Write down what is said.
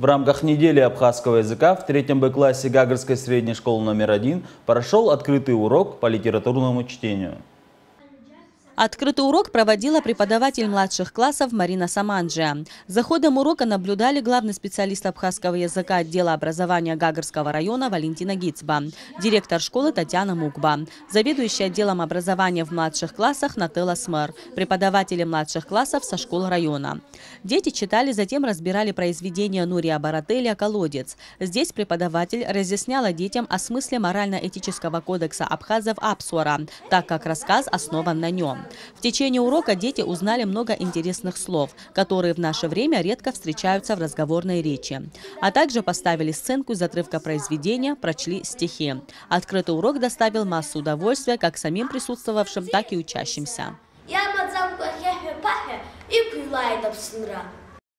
В рамках недели абхазского языка в третьем Б-классе Гагарской средней школы номер один прошел открытый урок по литературному чтению. Открытый урок проводила преподаватель младших классов Марина Саманджия. За ходом урока наблюдали главный специалист абхазского языка отдела образования Гагарского района Валентина Гицба, директор школы Татьяна Мукба, заведующий отделом образования в младших классах Нателла Смер, преподаватели младших классов со школ района. Дети читали, затем разбирали произведения Нурия Барателя «Колодец». Здесь преподаватель разъясняла детям о смысле морально-этического кодекса абхазов Апсуара, так как рассказ основан на нем. В течение урока дети узнали много интересных слов, которые в наше время редко встречаются в разговорной речи. А также поставили сценку из отрывка произведения, прочли стихи. Открытый урок доставил массу удовольствия как самим присутствовавшим, так и учащимся. Я мадзам и